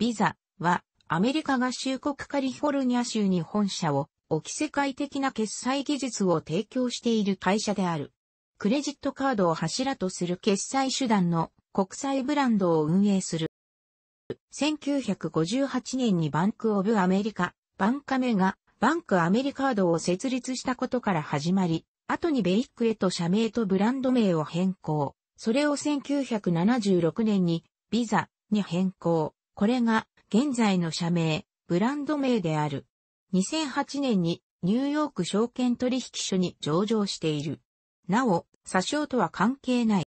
ビザはアメリカ合衆国カリフォルニア州に本社を置き世界的な決済技術を提供している会社である。クレジットカードを柱とする決済手段の国際ブランドを運営する。1958年にバンクオブアメリカ、バンカメがバンクアメリカードを設立したことから始まり、後にベイックへと社名とブランド名を変更。それを1976年にビザに変更。これが現在の社名、ブランド名である。2008年にニューヨーク証券取引所に上場している。なお、詐称とは関係ない。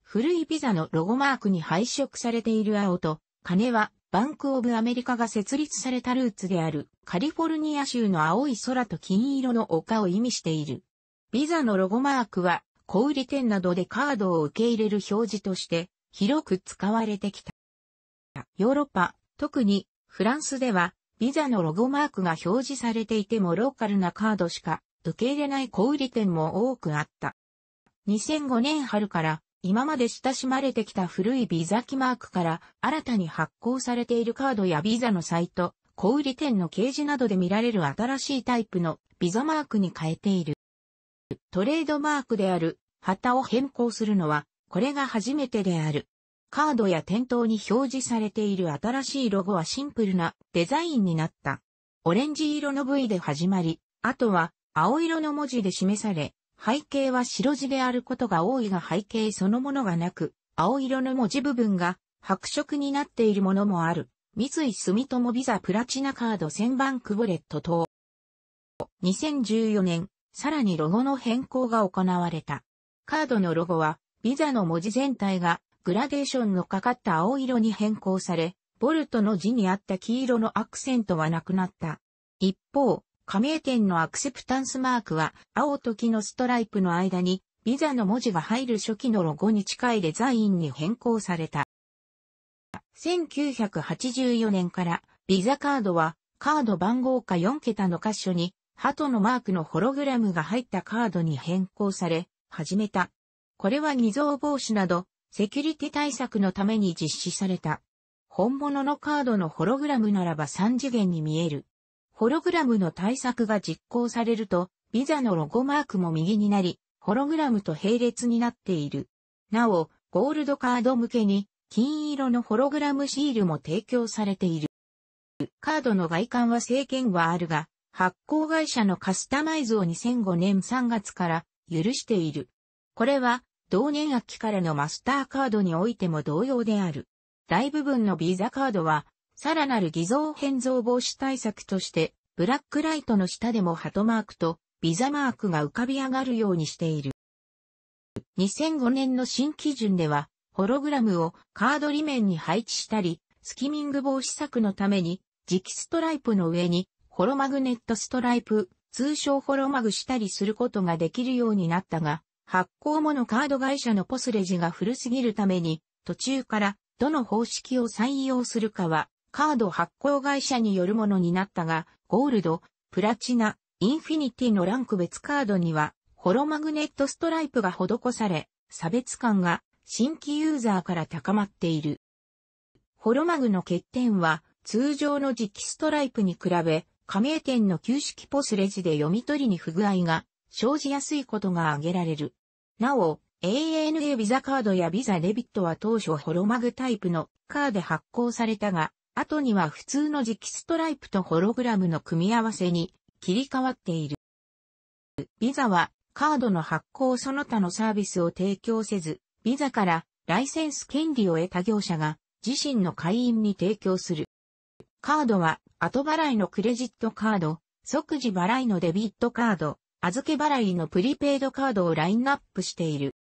古いビザのロゴマークに配色されている青と、金はバンクオブアメリカが設立されたルーツであるカリフォルニア州の青い空と金色の丘を意味している。ビザのロゴマークは小売店などでカードを受け入れる表示として広く使われてきた。ヨーロッパ、特にフランスではビザのロゴマークが表示されていてもローカルなカードしか受け入れない小売店も多くあった。2005年春から今まで親しまれてきた古いビザキマークから新たに発行されているカードやビザのサイト、小売店の掲示などで見られる新しいタイプのビザマークに変えている。トレードマークである旗を変更するのはこれが初めてである。カードや店頭に表示されている新しいロゴはシンプルなデザインになった。オレンジ色の V で始まり、あとは青色の文字で示され、背景は白地であることが多いが背景そのものがなく、青色の文字部分が白色になっているものもある。三井住友ビザプラチナカード1000番クボレット等。2014年、さらにロゴの変更が行われた。カードのロゴは、ビザの文字全体がグラデーションのかかった青色に変更され、ボルトの字にあった黄色のアクセントはなくなった。一方、加盟店のアクセプタンスマークは、青と木のストライプの間に、ビザの文字が入る初期のロゴに近いデザインに変更された。1984年から、ビザカードは、カード番号か4桁の箇所に、鳩のマークのホログラムが入ったカードに変更され、始めた。これは偽造防止など、セキュリティ対策のために実施された。本物のカードのホログラムならば3次元に見える。ホログラムの対策が実行されると、ビザのロゴマークも右になり、ホログラムと並列になっている。なお、ゴールドカード向けに、金色のホログラムシールも提供されている。カードの外観は制限はあるが、発行会社のカスタマイズを2005年3月から許している。これは同年秋からのマスターカードにおいても同様である。大部分のビザカードは、さらなる偽造変造防止対策として、ブラックライトの下でもハトマークとビザマークが浮かび上がるようにしている。2005年の新基準では、ホログラムをカード裏面に配置したり、スキミング防止策のために、磁気ストライプの上に、ホロマグネットストライプ、通称ホロマグしたりすることができるようになったが、発行後のカード会社のポスレジが古すぎるために、途中からどの方式を採用するかは、カード発行会社によるものになったが、ゴールド、プラチナ、インフィニティのランク別カードには、ホロマグネットストライプが施され、差別感が新規ユーザーから高まっている。ホロマグの欠点は、通常の磁気ストライプに比べ、加盟店の旧式ポスレジで読み取りに不具合が生じやすいことが挙げられる。なお、ANA ビザカードやビザデビットは当初ホロマグタイプのカーで発行されたが、後には普通の磁気ストライプとホログラムの組み合わせに切り替わっている。ビザはカードの発行その他のサービスを提供せず、ビザからライセンス権利を得た業者が自身の会員に提供する。カードは後払いのクレジットカード、即時払いのデビットカード、預け払いのプリペイドカードをラインナップしている。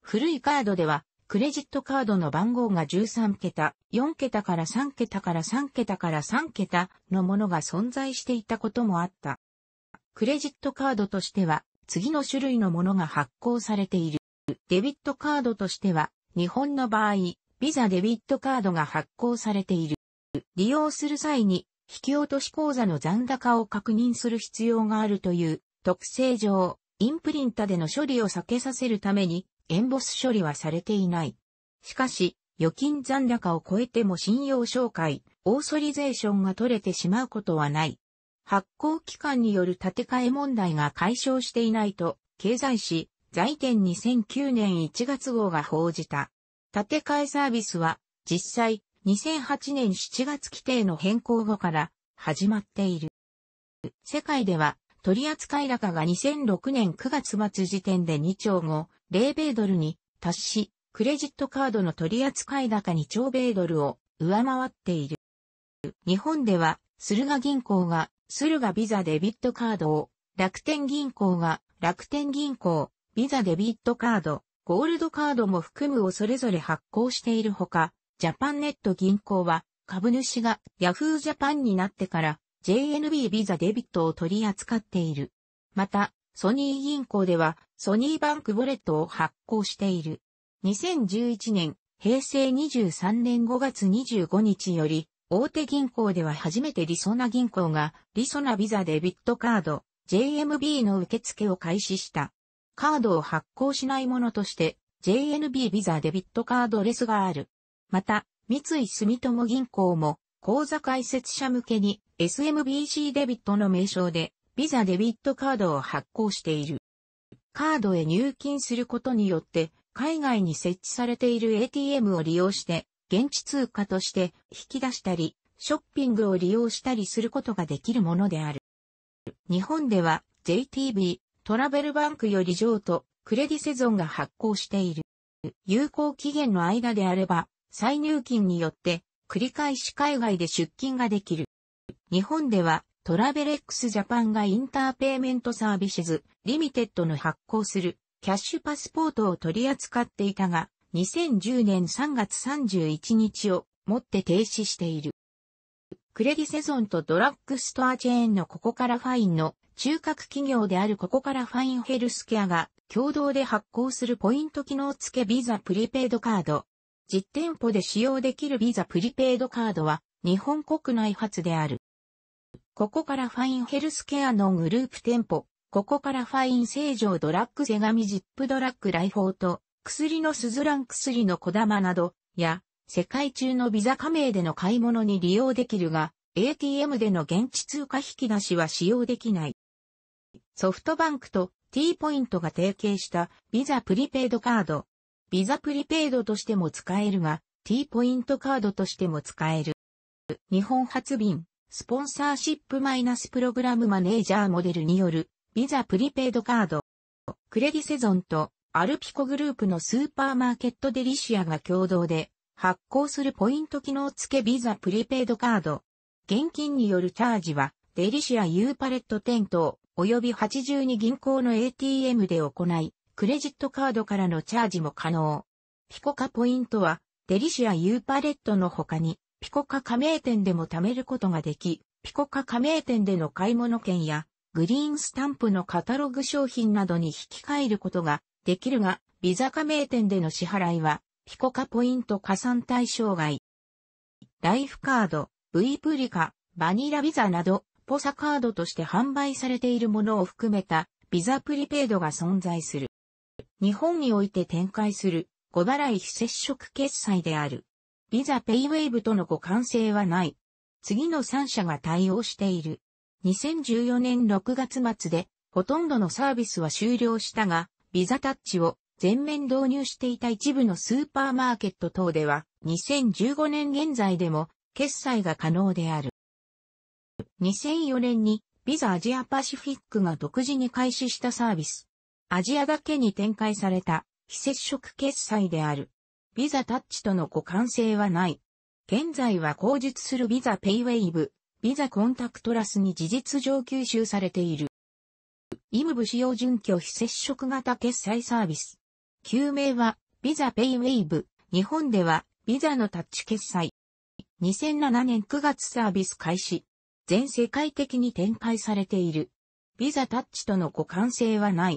古いカードでは、クレジットカードの番号が13桁、4桁から3桁から3桁から3桁のものが存在していたこともあった。クレジットカードとしては、次の種類のものが発行されている。デビットカードとしては、日本の場合、ビザデビットカードが発行されている。利用する際に、引き落とし口座の残高を確認する必要があるという特性上、インプリンタでの処理を避けさせるために、エンボス処理はされていない。しかし、預金残高を超えても信用紹介、オーソリゼーションが取れてしまうことはない。発行機関による建て替え問題が解消していないと、経済誌、財天2009年1月号が報じた。建て替えサービスは、実際、2008年7月規定の変更後から始まっている。世界では、取扱高が2006年9月末時点で2兆5、0米ドルに達し、クレジットカードの取扱高2兆米ドルを上回っている。日本では、駿河銀行が、駿河ビザデビットカードを、楽天銀行が、楽天銀行、ビザデビットカード、ゴールドカードも含むをそれぞれ発行しているほか、ジャパンネット銀行は、株主が Yahoo Japan になってから、JNB ビザデビットを取り扱っている。また、ソニー銀行では、ソニーバンクボレットを発行している。2011年、平成23年5月25日より、大手銀行では初めてリソナ銀行が、リソナビザデビットカード、JMB の受付を開始した。カードを発行しないものとして、JNB ビザデビットカードレスがある。また、三井住友銀行も口座開設者向けに SMBC デビットの名称でビザデビットカードを発行している。カードへ入金することによって海外に設置されている ATM を利用して現地通貨として引き出したりショッピングを利用したりすることができるものである。日本では JTB トラベルバンクより譲渡クレディセゾンが発行している。有効期限の間であれば再入金によって繰り返し海外で出勤ができる。日本ではトラベレックスジャパンがインターペイメントサービスズリミテッドの発行するキャッシュパスポートを取り扱っていたが、2010年3月31日をもって停止している。クレディセゾンとドラッグストアチェーンのここからファインの中核企業であるここからファインヘルスケアが共同で発行するポイント機能付けビザプリペイドカード実店舗で使用できるビザプリペイドカードは日本国内初である。ここからファインヘルスケアのグループ店舗、ここからファイン成城ドラッグセガミジップドラッグライフォート、薬のスズラン薬の小玉など、や、世界中のビザ加盟での買い物に利用できるが、ATM での現地通貨引き出しは使用できない。ソフトバンクと T ポイントが提携したビザプリペイドカード、ビザプリペイドとしても使えるが、T ポイントカードとしても使える。日本発便、スポンサーシップマイナスプログラムマネージャーモデルによる、ビザプリペイドカード。クレディセゾンとアルピコグループのスーパーマーケットデリシアが共同で発行するポイント機能付けビザプリペイドカード。現金によるチャージはデリシア U パレット店頭及び82銀行の ATM で行い、クレジットカードからのチャージも可能。ピコカポイントは、デリシアーパレットの他に、ピコカ加盟店でも貯めることができ、ピコカ加盟店での買い物券や、グリーンスタンプのカタログ商品などに引き換えることができるが、ビザ加盟店での支払いは、ピコカポイント加算対象外。ライフカード、V プリカ、バニラビザなど、ポサカードとして販売されているものを含めた、ビザプリペイドが存在する。日本において展開する小払い非接触決済である。ビザペイウェイブとの互換性はない。次の3社が対応している。2014年6月末で、ほとんどのサービスは終了したが、ビザタッチを全面導入していた一部のスーパーマーケット等では、2015年現在でも決済が可能である。2004年にビザアジアパシフィックが独自に開始したサービス、アジアだけに展開された非接触決済である。ビザタッチとの互換性はない。現在は口述するビザペイウェイブ、ビザコンタクトラスに事実上吸収されている。イムブ使用準拠非接触型決済サービス。旧名はビザペイウェイブ。日本ではビザのタッチ決済。2007年9月サービス開始。全世界的に展開されている。ビザタッチとの互換性はない。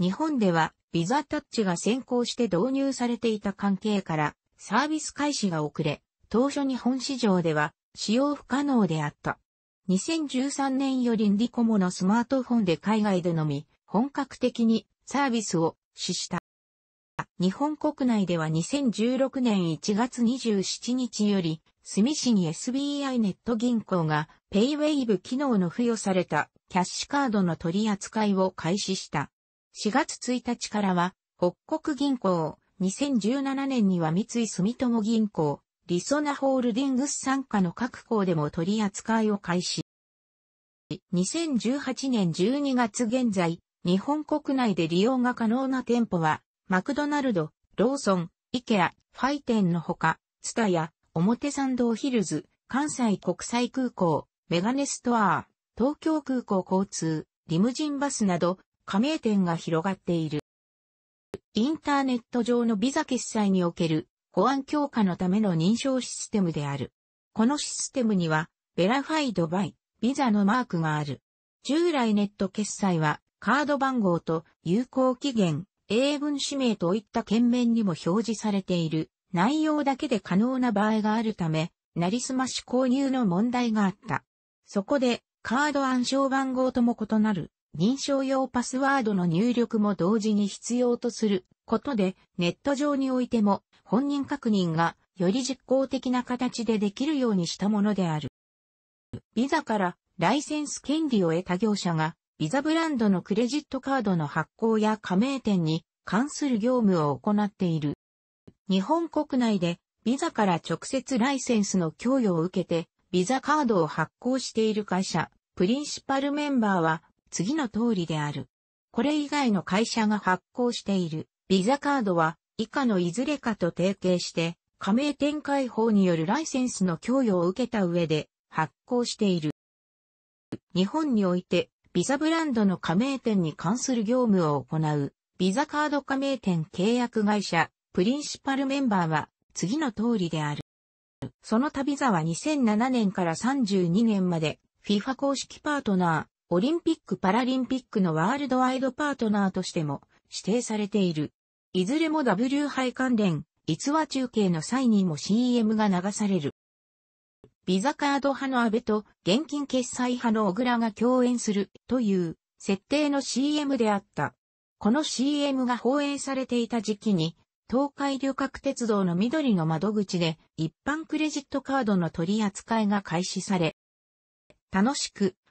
日本ではビザタッチが先行して導入されていた関係からサービス開始が遅れ、当初日本市場では使用不可能であった。2013年よりリコモのスマートフォンで海外でのみ本格的にサービスを死した。日本国内では2016年1月27日より、住市に SBI ネット銀行が PayWave 機能の付与されたキャッシュカードの取り扱いを開始した。4月1日からは、北国銀行、2017年には三井住友銀行、リソナホールディングス参加の各校でも取り扱いを開始。2018年12月現在、日本国内で利用が可能な店舗は、マクドナルド、ローソン、イケア、ファイテンのほか、ツタヤ、表参道ヒルズ、関西国際空港、メガネストア、東京空港交通、リムジンバスなど、加盟店が広がっている。インターネット上のビザ決済における保安強化のための認証システムである。このシステムには、ベラファイドバイ、ビザのマークがある。従来ネット決済は、カード番号と有効期限、英文氏名といった件面にも表示されている内容だけで可能な場合があるため、なりすまし購入の問題があった。そこで、カード暗証番号とも異なる認証用パスワードの入力も同時に必要とすることで、ネット上においても本人確認がより実効的な形でできるようにしたものである。ビザからライセンス権利を得た業者が、ビザブランドのクレジットカードの発行や加盟店に関する業務を行っている。日本国内でビザから直接ライセンスの供与を受けて、ビザカードを発行している会社、プリンシパルメンバーは次の通りである。これ以外の会社が発行しているビザカードは以下のいずれかと提携して加盟展開法によるライセンスの供与を受けた上で発行している。日本においてビザブランドの加盟店に関する業務を行うビザカード加盟店契約会社プリンシパルメンバーは次の通りである。その他ビザは2007年から32年まで FIFA 公式パートナー、オリンピック・パラリンピックのワールドワイドパートナーとしても指定されている。いずれも W 杯関連、逸話中継の際にも CM が流される。ビザカード派の安倍と現金決済派の小倉が共演するという設定の CM であった。この CM が放映されていた時期に、東海旅客鉄道の緑の窓口で一般クレジットカードの取り扱いが開始され、楽しく